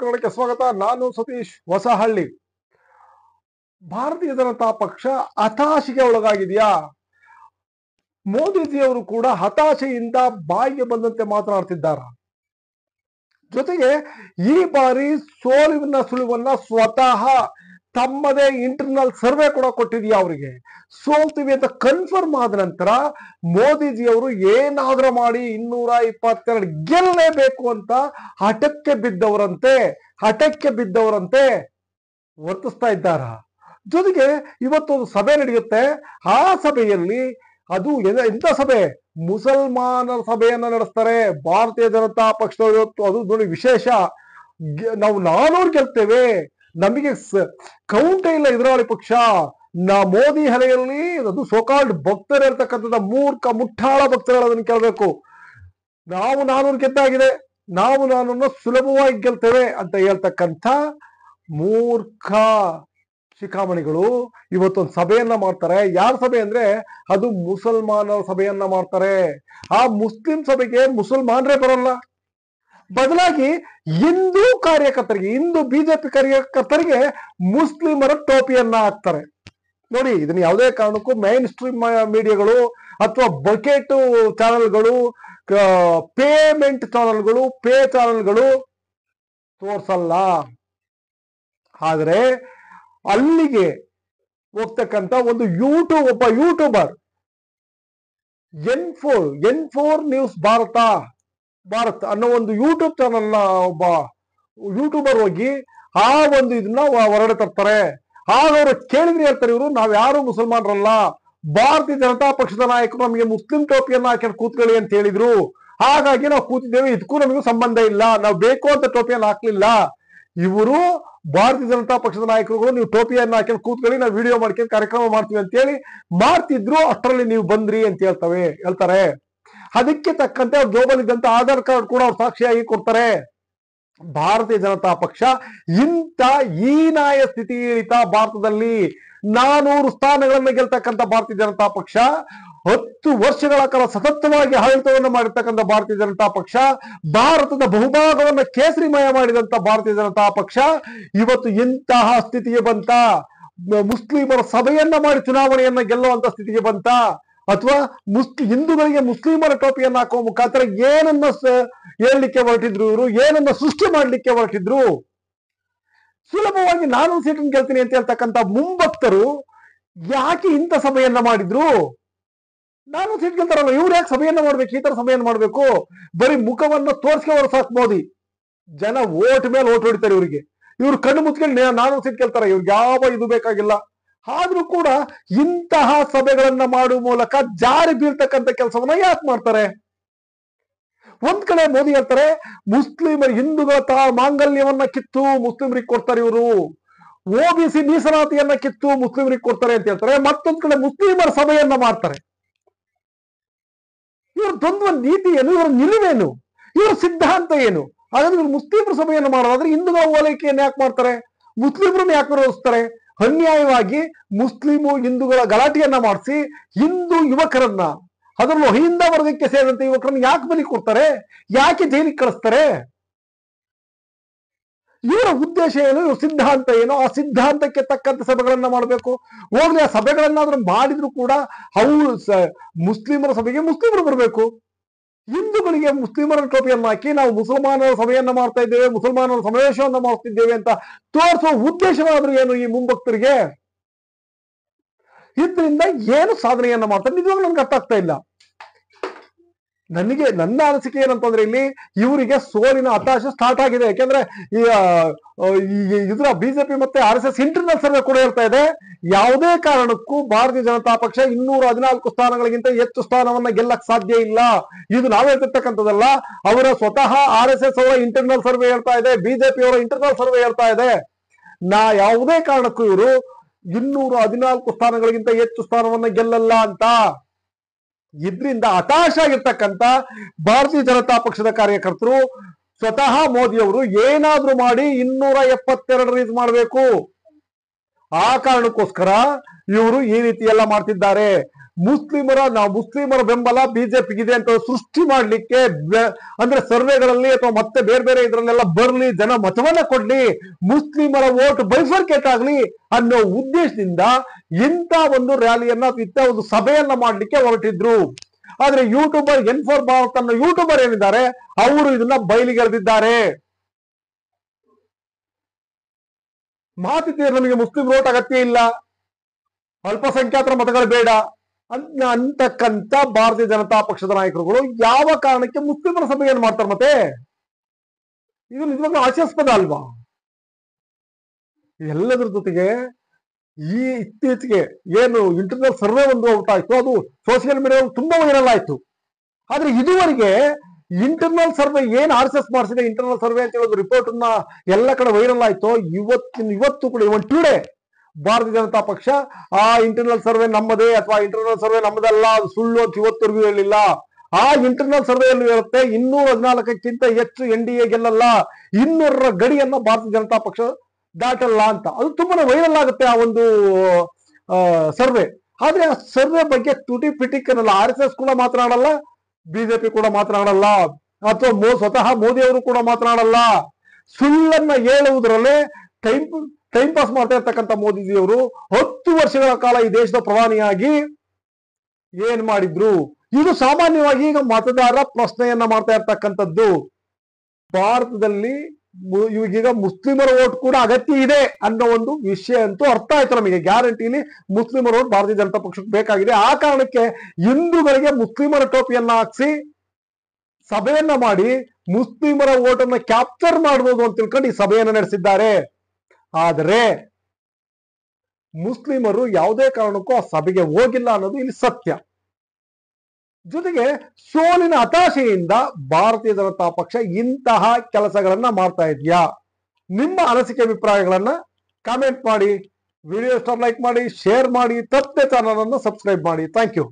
ಕನ್ನಡಕ್ಕೆ ಸ್ವಾಗತ ನಾನು ಸತೀಶ್ ಹೊಸಹಳ್ಳಿ ಭಾರತೀಯ ಜನತಾ ಪಕ್ಷ ಹತಾಶೆಗೆ ಒಳಗಾಗಿದೆಯಾ ಮೋದಿಜಿಯವರು ಕೂಡ ಹತಾಶೆಯಿಂದ ಬಾಯಿಗೆ ಬಂದಂತೆ ಮಾತನಾಡ್ತಿದ್ದಾರ ಜೊತೆಗೆ ಈ ಬಾರಿ ಸೋಲುವಿನ ಸುಳಿವನ್ನ ಸ್ವತಃ ತಮ್ಮದೇ ಇಂಟರ್ನಲ್ ಸರ್ವೆ ಕೂಡ ಕೊಟ್ಟಿದೆಯಾ ಅವರಿಗೆ ಸೋಲ್ತೀವಿ ಅಂತ ಕನ್ಫರ್ಮ್ ಆದ ನಂತರ ಮೋದಿಜಿಯವರು ಏನಾದರೂ ಮಾಡಿ ಇನ್ನೂರ ಇಪ್ಪತ್ತೆರಡು ಗೆಲ್ಲಲೇಬೇಕು ಅಂತ ಹಠಕ್ಕೆ ಬಿದ್ದವರಂತೆ ಹಠಕ್ಕೆ ಬಿದ್ದವರಂತೆ ವರ್ತಿಸ್ತಾ ಇದ್ದಾರ ಜೊತೆಗೆ ಇವತ್ತೊಂದು ಸಭೆ ನಡೆಯುತ್ತೆ ಆ ಸಭೆಯಲ್ಲಿ ಅದು ಎಂತ ಸಭೆ ಮುಸಲ್ಮಾನರ ಸಭೆಯನ್ನ ನಡೆಸ್ತಾರೆ ಭಾರತೀಯ ಜನತಾ ಪಕ್ಷದವರು ಇವತ್ತು ಅದು ನೋಡಿ ವಿಶೇಷ ನಾವು ನಾನೂರು ಗೆಲ್ತೇವೆ ನಮಗೆ ಕೌಂಟೇ ಇಲ್ಲ ಎದುರಾಳಿ ಪಕ್ಷ ನಾ ಮೋದಿ ಹಲೆಯಲ್ಲಿ ಅದು ಸೋಕಾಲ್ಡ್ ಭಕ್ತರಿರ್ತಕ್ಕಂಥದ್ದು ಮೂರ್ಖ ಮುಟ್ಟಾಳ ಭಕ್ತರು ಅದನ್ನು ಕೇಳಬೇಕು ನಾವು ನಾನೂರು ಗೆದ್ದಾಗಿದೆ ನಾವು ನಾನು ಸುಲಭವಾಗಿ ಗೆಲ್ತೇವೆ ಅಂತ ಹೇಳ್ತಕ್ಕಂಥ ಮೂರ್ಖ ಶಿಖಾಮಣಿಗಳು ಇವತ್ತೊಂದು ಸಭೆಯನ್ನ ಮಾಡ್ತಾರೆ ಯಾರ ಸಭೆ ಅಂದ್ರೆ ಅದು ಮುಸಲ್ಮಾನರ ಸಭೆಯನ್ನ ಮಾಡ್ತಾರೆ ಆ ಮುಸ್ಲಿಂ ಸಭೆಗೆ ಮುಸಲ್ಮಾನರೇ ಬರಲ್ಲ ಬದಲಾಗಿ ಹಿಂದೂ ಕಾರ್ಯಕರ್ತರಿಗೆ ಹಿಂದೂ ಬಿಜೆಪಿ ಕಾರ್ಯಕರ್ತರಿಗೆ ಮುಸ್ಲಿಮರ ಟೋಪಿಯನ್ನ ಹಾಕ್ತಾರೆ ನೋಡಿ ಇದನ್ನ ಯಾವುದೇ ಕಾರಣಕ್ಕೂ ಮೈನ್ ಸ್ಟ್ರೀಮ್ ಮೀಡಿಯಾಗಳು ಅಥವಾ ಬಕೆಟ್ ಚಾನೆಲ್ಗಳು ಪೇಮೆಂಟ್ ಚಾನೆಲ್ಗಳು ಪೇ ಚಾನೆಲ್ಗಳು ತೋರ್ಸಲ್ಲ ಆದರೆ ಅಲ್ಲಿಗೆ ಹೋಗ್ತಕ್ಕಂತ ಒಂದು ಯೂಟ್ಯೂಬ್ ಒಬ್ಬ YouTuber N four N four news Bharat Bharat ಅನ್ನೋ ಒಂದು ಯೂಟ್ಯೂಬ್ ಚಾನಲ್ನ ಒಬ್ಬ ಯೂಟ್ಯೂಬರ್ ಹೋಗಿ ಆ ಒಂದು ಇದನ್ನ ಹೊರಡೆ ತರ್ತಾರೆ ಆಗ ಅವರು ಕೇಳಿದ್ರೆ ಹೇಳ್ತಾರೆ ಇವರು ನಾವ್ ಯಾರು ಮುಸಲ್ಮಾನರಲ್ಲ ಭಾರತೀಯ ಜನತಾ ಪಕ್ಷದ ನಾಯಕರು ನಮಗೆ ಮುಸ್ಲಿಂ ಟೋಪಿಯನ್ನ ಹಾಕೊಂಡು ಕೂತ್ಕೊಳ್ಳಿ ಅಂತ ಹೇಳಿದ್ರು ಹಾಗಾಗಿ ನಾವು ಕೂತಿದ್ದೇವೆ ಇದಕ್ಕೂ ನಮಗೂ ಸಂಬಂಧ ಇಲ್ಲ ನಾವು ಬೇಕು ಅಂತ ಟೋಪಿಯನ್ನು ಹಾಕ್ಲಿಲ್ಲ ಇವರು ಭಾರತೀಯ ಜನತಾ ಪಕ್ಷದ ನಾಯಕರುಗಳು ನೀವು ಟೋಪಿಯನ್ನು ಹಾಕೊಂಡು ಕೂತ್ಕೊಳ್ಳಿ ನಾವು ವಿಡಿಯೋ ಮಾಡ್ಕೊಂಡು ಕಾರ್ಯಕ್ರಮ ಮಾಡ್ತೀವಿ ಅಂತೇಳಿ ಮಾಡ್ತಿದ್ರು ಅಷ್ಟರಲ್ಲಿ ನೀವು ಬಂದ್ರಿ ಅಂತ ಹೇಳ್ತವೆ ಹೇಳ್ತಾರೆ ಅದಕ್ಕೆ ತಕ್ಕಂತೆ ಜೋಬಲ್ ಇದ್ದಂತ ಆಧಾರ್ ಕಾರ್ಡ್ ಕೂಡ ಅವ್ರು ಸಾಕ್ಷಿಯಾಗಿ ಕೊಡ್ತಾರೆ ಭಾರತೀಯ ಜನತಾ ಪಕ್ಷ ಇಂಥ ಹೀನಾಯ ಸ್ಥಿತಿ ಇಳಿತ ಭಾರತದಲ್ಲಿ ನಾನೂರು ಸ್ಥಾನಗಳನ್ನು ಗೆಲ್ತಕ್ಕಂಥ ಭಾರತೀಯ ಜನತಾ ಪಕ್ಷ ಹತ್ತು ವರ್ಷಗಳ ಕಾಲ ಸತತವಾಗಿ ಆಡಳಿತವನ್ನು ಮಾಡಿರ್ತಕ್ಕಂಥ ಭಾರತೀಯ ಜನತಾ ಪಕ್ಷ ಭಾರತದ ಬಹುಭಾಗವನ್ನು ಕೇಸರಿಮಯ ಮಾಡಿದಂತ ಭಾರತೀಯ ಜನತಾ ಪಕ್ಷ ಇವತ್ತು ಇಂತಹ ಸ್ಥಿತಿಗೆ ಬಂತ ಮುಸ್ಲಿಮರ ಸಭೆಯನ್ನ ಮಾಡಿ ಚುನಾವಣೆಯನ್ನ ಗೆಲ್ಲುವಂತ ಸ್ಥಿತಿಗೆ ಬಂತ ಅಥವಾ ಮುಸ್ಲಿ ಹಿಂದೂಗಳಿಗೆ ಮುಸ್ಲಿಮರ ಟೋಪಿಯನ್ನು ಹಾಕುವ ಮುಖಾಂತರ ಏನನ್ನ ಹೇಳಲಿಕ್ಕೆ ಹೊರಟಿದ್ರು ಇವರು ಏನನ್ನ ಸೃಷ್ಟಿ ಮಾಡಲಿಕ್ಕೆ ಹೊರಟಿದ್ರು ಸುಲಭವಾಗಿ ನಾನು ಸೀಟನ್ನು ಕೇಳ್ತೀನಿ ಅಂತ ಹೇಳ್ತಕ್ಕಂಥ ಮುಂಭಕ್ತರು ಯಾಕೆ ಇಂಥ ಸಭೆಯನ್ನ ಮಾಡಿದ್ರು ನಾನು ಸೀಟ್ ಕೇಳ್ತಾರಲ್ಲ ಇವ್ರು ಯಾಕೆ ಸಭೆಯನ್ನ ಮಾಡ್ಬೇಕು ಈ ತರ ಸಭೆಯನ್ನು ಮಾಡ್ಬೇಕು ಬರೀ ಮುಖವನ್ನ ತೋರ್ಸ್ಕೊಂಡ್ರು ಸಾಕ್ ಮೋದಿ ಜನ ಓಟ್ ಮೇಲೆ ಓಟ್ ಹೊಡಿತಾರೆ ಇವರಿಗೆ ಇವ್ರು ಕಣ್ಣು ಮುಚ್ಕೊಂಡು ನಾನು ಸೀಟ್ ಕೇಳ್ತಾರ ಇವ್ರಿಗೆ ಯಾವ ಇದು ಬೇಕಾಗಿಲ್ಲ ಆದ್ರೂ ಕೂಡ ಇಂತಹ ಸಭೆಗಳನ್ನ ಮಾಡುವ ಮೂಲಕ ಜಾರಿ ಬೀರ್ತಕ್ಕಂಥ ಕೆಲಸವನ್ನ ಯಾಕೆ ಮಾಡ್ತಾರೆ ಒಂದ್ ಕಡೆ ಮೋದಿ ಹೇಳ್ತಾರೆ ಮುಸ್ಲಿಮರ ಹಿಂದೂಗಳ ತಾ ಮಾಂಗಲ್ಯವನ್ನ ಕಿತ್ತು ಮುಸ್ಲಿಮರಿಗೆ ಕೊಡ್ತಾರೆ ಇವರು ಓಬಿಸಿ ಬಿ ಸಿ ಮೀಸಲಾತಿಯನ್ನ ಕಿತ್ತು ಮುಸ್ಲಿಮರಿಗೆ ಕೊಡ್ತಾರೆ ಅಂತ ಹೇಳ್ತಾರೆ ಮತ್ತೊಂದ್ ಕಡೆ ಮುಸ್ಲಿಮರ ಸಭೆಯನ್ನ ಮಾಡ್ತಾರೆ ಇವರ ದ್ವಂದ್ವ ನೀತಿ ಏನು ಇವರ ನಿಲುವೇನು ಇವರ ಸಿದ್ಧಾಂತ ಏನು ಹಾಗಾದ್ರೆ ಇವರು ಮುಸ್ಲಿಮರ ಸಭೆಯನ್ನು ಮಾಡೋದಾದ್ರೆ ಹಿಂದೂಗಳ ಓಲೈಕೆಯನ್ನು ಯಾಕೆ ಮಾಡ್ತಾರೆ ಮುಸ್ಲಿಮರನ್ನು ಯಾಕೆ ವಿರೋಧಿಸ್ತಾರೆ ಅನ್ಯಾಯವಾಗಿ ಮುಸ್ಲಿಮು ಹಿಂದೂಗಳ ಗಲಾಟೆಯನ್ನ ಮಾಡಿಸಿ ಹಿಂದೂ ಯುವಕರನ್ನ ಅದರಲ್ಲೂ ಅಹಿಂದ ವರ್ಗಕ್ಕೆ ಸೇರಿದಂತ ಯುವಕರನ್ನ ಯಾಕೆ ಬಲಿ ಕೊಡ್ತಾರೆ ಯಾಕೆ ಜೈಲಿಗೆ ಕಳಿಸ್ತಾರೆ ಇವರ ಉದ್ದೇಶ ಏನು ಇವರ ಸಿದ್ಧಾಂತ ಏನು ಆ ಸಿದ್ಧಾಂತಕ್ಕೆ ತಕ್ಕಂತ ಸಭೆಗಳನ್ನ ಮಾಡಬೇಕು ಹೋಗ್ಲಿ ಆ ಸಭೆಗಳನ್ನಾದ್ರೂ ಮಾಡಿದ್ರು ಕೂಡ ಅವು ಮುಸ್ಲಿಮರ ಸಭೆಗೆ ಮುಸ್ಲಿಮರು ಬರಬೇಕು ಹಿಂದೂಗಳಿಗೆ ಮುಸ್ಲಿಮರ ಟೋಪಿಯನ್ನು ಹಾಕಿ ನಾವು ಮುಸಲ್ಮಾನರ ಸಭೆಯನ್ನ ಮಾಡ್ತಾ ಇದ್ದೇವೆ ಮುಸಲ್ಮಾನರ ಸಮಾವೇಶವನ್ನು ಮಾಡ್ತಿದ್ದೇವೆ ಅಂತ ತೋರಿಸುವ ಉದ್ದೇಶವಾದ್ರೂ ಏನು ಈ ಮುಂಭಕ್ತರಿಗೆ ಇದರಿಂದ ಏನು ಸಾಧನೆಯನ್ನ ಮಾಡ್ತಾರೆ ನಿಜವಾಗ್ಲೂ ನನ್ಗೆ ಅರ್ಥ ಆಗ್ತಾ ಇಲ್ಲ ನನಗೆ ನನ್ನ ಅನಿಸಿಕೆ ಏನಂತಂದ್ರೆ ಇಲ್ಲಿ ಇವರಿಗೆ ಸೋಲಿನ ಹತಾಶೆ ಸ್ಟಾರ್ಟ್ ಆಗಿದೆ ಯಾಕೆಂದ್ರೆ ಈ ಇದ್ರ ಬಿಜೆಪಿ ಮತ್ತೆ R S S internal survey ಕೂಡ ಹೇಳ್ತಾ ಇದೆ ಯಾವುದೇ ಕಾರಣಕ್ಕೂ ಭಾರತೀಯ ಜನತಾ ಪಕ್ಷ ಇನ್ನೂರ ಹದಿನಾಲ್ಕು ಸ್ಥಾನಗಳಿಗಿಂತ ಹೆಚ್ಚು ಸ್ಥಾನವನ್ನ ಗೆಲ್ಲಕ್ ಸಾಧ್ಯ ಇಲ್ಲ ಇದು ನಾವೇ ಹೇಳ್ತಿರ್ತಕ್ಕಂಥದ್ದಲ್ಲ ಅವರ ಸ್ವತಃ ಆರ್ ಎಸ್ ಎಸ್ ಅವರ ಇಂಟರ್ನಲ್ ಸರ್ವೆ ಹೇಳ್ತಾ ಇದೆ ಬಿಜೆಪಿ ಅವರ ಇಂಟರ್ನಲ್ ಸರ್ವೆ ಹೇಳ್ತಾ ಇದೆ ನಾ ಯಾವುದೇ ಕಾರಣಕ್ಕೂ ಇವರು ಇನ್ನೂರ ಹದಿನಾಲ್ಕು ಸ್ಥಾನಗಳಿಗಿಂತ ಹೆಚ್ಚು ಸ್ಥಾನವನ್ನ ಗೆಲ್ಲಲ್ಲ ಅಂತ ಇದರಿಂದ ಹತಾಶ ಆಗಿರ್ತಕ್ಕಂತ ಭಾರತೀಯ ಜನತಾ ಪಕ್ಷದ ಕಾರ್ಯಕರ್ತರು ಸ್ವತಃ ಮೋದಿಯವರು ಏನಾದ್ರೂ ಮಾಡಿ ಇನ್ನೂರ ಎಪ್ಪತ್ತೆರಡು ಇದು ಮಾಡಬೇಕು ಆ ಕಾರಣಕ್ಕೋಸ್ಕರ ಇವರು ಈ ರೀತಿ ಎಲ್ಲ ಮಾಡ್ತಿದ್ದಾರೆ ಮುಸ್ಲಿಮರ ನಾವು ಮುಸ್ಲಿಮರ ಬೆಂಬಲ ಬಿಜೆಪಿಗಿದೆ ಅಂತ ಸೃಷ್ಟಿ ಮಾಡ್ಲಿಕ್ಕೆ ಅಂದ್ರೆ ಸರ್ವೆಗಳಲ್ಲಿ ಅಥವಾ ಮತ್ತೆ ಬೇರೆ ಬೇರೆ ಇದರಲ್ಲೆಲ್ಲ ಬರ್ಲಿ ಜನ ಮತವನ್ನ ಕೊಡ್ಲಿ ಮುಸ್ಲಿಮರ ವೋಟ್ ಬೈಫರ್ಕೇಟ್ ಆಗ್ಲಿ ಅನ್ನೋ ಉದ್ದೇಶದಿಂದ ಇಂಥ ಒಂದು ರ್ಯಾಲಿಯನ್ನ ಇಂಥ ಒಂದು ಸಭೆಯನ್ನ ಮಾಡ್ಲಿಕ್ಕೆ ಹೊರಟಿದ್ರು ಆದ್ರೆ ಯೂಟ್ಯೂಬರ್ ಎನ್ಫೋರ್ ಭಾರತ್ ಅನ್ನೋ ಯೂಟ್ಯೂಬರ್ ಏನಿದ್ದಾರೆ ಅವರು ಇದನ್ನ ಬಯಲಿಗೆಳೆದಿದ್ದಾರೆ ಮಾತಿದ್ದೀರಿ ನಮಗೆ ಮುಸ್ಲಿಂ ವೋಟ್ ಅಗತ್ಯ ಇಲ್ಲ ಅಲ್ಪಸಂಖ್ಯಾತರ ಮತಗಳು ಬೇಡ ಅಂತಕ್ಕಂತ ಭಾರತೀಯ ಜನತಾ ಪಕ್ಷದ ನಾಯಕರುಗಳು ಯಾವ ಕಾರಣಕ್ಕೆ ಮುಸ್ಲಿಮರ ಸಭೆ ಏನ್ ಮಾಡ್ತಾರೆ ಮತ್ತೆ ಇದು ನಿಜವಾಗ್ಲೂ ಆಶಾಸ್ಪದ ಅಲ್ವಾ ಎಲ್ಲದರ ಜೊತೆಗೆ ಈ ಇತ್ತೀಚೆಗೆ ಏನು ಇಂಟರ್ನಲ್ ಸರ್ವೆ ಒಂದು ಔಟ್ ಆಯ್ತು ಅದು ಸೋಷಿಯಲ್ ಮೀಡಿಯಾದಲ್ಲಿ ತುಂಬಾ ವೈರಲ್ ಆಯ್ತು ಆದ್ರೆ ಇದುವರೆಗೆ ಇಂಟರ್ನಲ್ ಸರ್ವೆ ಏನ್ ಆರ್ ಎಸ್ ಎಸ್ ಮಾಡಿಸಿದೆ ಇಂಟರ್ನಲ್ ಸರ್ವೆ ಅಂತ ಹೇಳೋದು ರಿಪೋರ್ಟ್ ಎಲ್ಲ ಕಡೆ ವೈರಲ್ ಆಯ್ತು ಇವತ್ತಿನ ಇವತ್ತು ಕೂಡ ಇವನ್ ಟುಡೇ ಭಾರತೀಯ ಜನತಾ ಪಕ್ಷ ಆ ಇಂಟರ್ನಲ್ ಸರ್ವೆ ನಮ್ಮದೇ ಅಥವಾ ಇಂಟರ್ನಲ್ ಸರ್ವೆ ನಮ್ಮದಲ್ಲ ಸುಳ್ಳು ಅಂತ ಇವತ್ತರೆಗೂ ಹೇಳಿಲ್ಲ ಆ ಇಂಟರ್ನಲ್ ಸರ್ವೆಯಲ್ಲಿ ಇರುತ್ತೆ ಇನ್ನೂರ ಹದಿನಾಲ್ಕಕ್ಕಿಂತ ಹೆಚ್ಚು ಎನ್ ಡಿ ಎ ಗೆಲ್ಲಲ್ಲ ಇನ್ನೂರ ಗಡಿಯನ್ನ ಭಾರತೀಯ ಜನತಾ ಪಕ್ಷ ದಾಟಲ್ಲ ಅಂತ ಅದು ತುಂಬಾನೇ ವೈರಲ್ ಆಗುತ್ತೆ ಆ ಒಂದು ಸರ್ವೆ ಆದ್ರೆ ಆ ಸರ್ವೆ ಬಗ್ಗೆ ತುಟಿ ಪಿಟಿಕನಲ್ಲ ಆರ್ ಎಸ್ ಎಸ್ ಕೂಡ ಮಾತನಾಡಲ್ಲ ಬಿಜೆಪಿ ಕೂಡ ಮಾತನಾಡಲ್ಲ ಅಥವಾ ಸ್ವತಃ ಮೋದಿ ಅವರು ಕೂಡ ಮಾತನಾಡಲ್ಲ ಸುಳ್ಳನ್ನ ಹೇಳುವುದರಲ್ಲೇ ಟೈಮ್ ಟೈಮ್ ಪಾಸ್ ಮಾಡ್ತಾ ಇರ್ತಕ್ಕಂಥ ಮೋದಿಜಿಯವರು ಹತ್ತು ವರ್ಷಗಳ ಕಾಲ ಈ ದೇಶದ ಪ್ರಧಾನಿಯಾಗಿ ಏನ್ ಮಾಡಿದ್ರು ಇದು ಸಾಮಾನ್ಯವಾಗಿ ಈಗ ಮತದಾರರ ಪ್ರಶ್ನೆಯನ್ನ ಮಾಡ್ತಾ ಇರ್ತಕ್ಕಂಥದ್ದು ಭಾರತದಲ್ಲಿ ಇವಾಗೀಗ ಮುಸ್ಲಿಮರ ಓಟ್ ಕೂಡ ಅಗತ್ಯ ಇದೆ ಅನ್ನೋ ಒಂದು ವಿಷಯ ಅಂತೂ ಅರ್ಥ ಆಯ್ತು ನಮಗೆ ಗ್ಯಾರಂಟಿಲಿ ಮುಸ್ಲಿಮರ ಓಟ್ ಭಾರತೀಯ ಜನತಾ ಪಕ್ಷಕ್ಕೆ ಬೇಕಾಗಿದೆ ಆ ಕಾರಣಕ್ಕೆ ಹಿಂದೂಗಳಿಗೆ ಮುಸ್ಲಿಮರ ಟೋಪಿಯನ್ನ ಹಾಕ್ಸಿ ಸಭೆಯನ್ನ ಮಾಡಿ ಮುಸ್ಲಿಮರ ಓಟನ್ನ ಕ್ಯಾಪ್ಚರ್ ಮಾಡಬಹುದು ಅಂತ ತಿಳ್ಕೊಂಡು ಈ ಸಭೆಯನ್ನ ನಡೆಸಿದ್ದಾರೆ ಆದರೆ ಮುಸ್ಲಿಮರು ಯಾವುದೇ ಕಾರಣಕ್ಕೂ ಆ ಸಭೆಗೆ ಹೋಗಿಲ್ಲ ಅನ್ನೋದು ಇಲ್ಲಿ ಸತ್ಯ ಜೊತೆಗೆ ಸೋಲಿನ ಹತಾಶೆಯಿಂದ ಭಾರತೀಯ ಜನತಾ ಪಕ್ಷ ಇಂತಹ ಕೆಲಸಗಳನ್ನ ಮಾಡ್ತಾ ಇದೆಯಾ ನಿಮ್ಮ ಅನಿಸಿಕೆ ಅಭಿಪ್ರಾಯಗಳನ್ನ ಕಾಮೆಂಟ್ ಮಾಡಿ ವಿಡಿಯೋ ಸ್ಟಾರ್ ಲೈಕ್ ಮಾಡಿ ಶೇರ್ ಮಾಡಿ ತಪ್ಪದೆ ಚಾನಲ್ ಅನ್ನು ಸಬ್ಸ್ಕ್ರೈಬ್ ಮಾಡಿ ಥ್ಯಾಂಕ್ ಯು